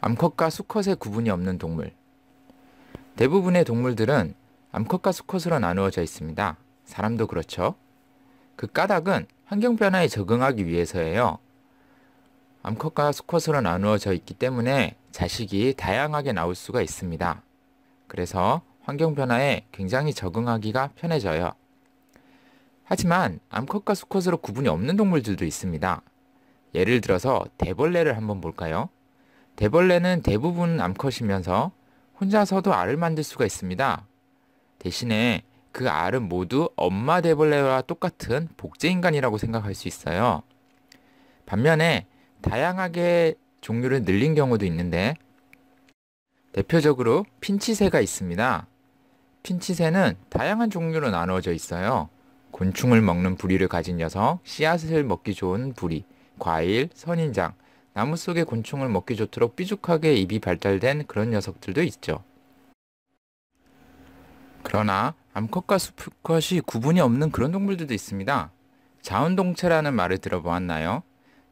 암컷과 수컷의 구분이 없는 동물. 대부분의 동물들은 암컷과 수컷으로 나누어져 있습니다. 사람도 그렇죠. 그 까닭은 환경 변화에 적응하기 위해서예요. 암컷과 수컷으로 나누어져 있기 때문에 자식이 다양하게 나올 수가 있습니다. 그래서 환경 변화에 굉장히 적응하기가 편해져요. 하지만 암컷과 수컷으로 구분이 없는 동물들도 있습니다. 예를 들어서 대벌레를 한번 볼까요? 대벌레는 대부분 암컷이면서 혼자서도 알을 만들 수가 있습니다. 대신에 그 알은 모두 엄마 대벌레와 똑같은 복제인간이라고 생각할 수 있어요. 반면에 다양하게 종류를 늘린 경우도 있는데 대표적으로 핀치새가 있습니다. 핀치새는 다양한 종류로 나누어져 있어요. 곤충을 먹는 부리를 가진 녀석, 씨앗을 먹기 좋은 부리, 과일, 선인장, 나무 속의 곤충을 먹기 좋도록 삐죽하게 입이 발달된 그런 녀석들도 있죠. 그러나 암컷과 수컷이 구분이 없는 그런 동물들도 있습니다. 자운동체라는 말을 들어보았나요?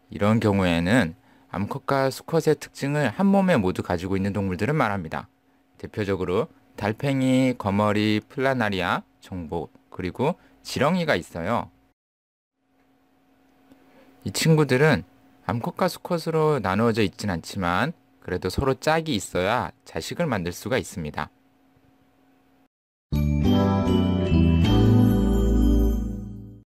이런 경우에는 암컷과 수컷의 특징을 한 몸에 모두 가지고 있는 동물들을 말합니다. 대표적으로 달팽이, 거머리, 플라나리아, 정복, 그리고 지렁이가 있어요. 이 친구들은 암컷과 수컷으로 나누어져 있진 않지만 그래도 서로 짝이 있어야 자식을 만들 수가 있습니다.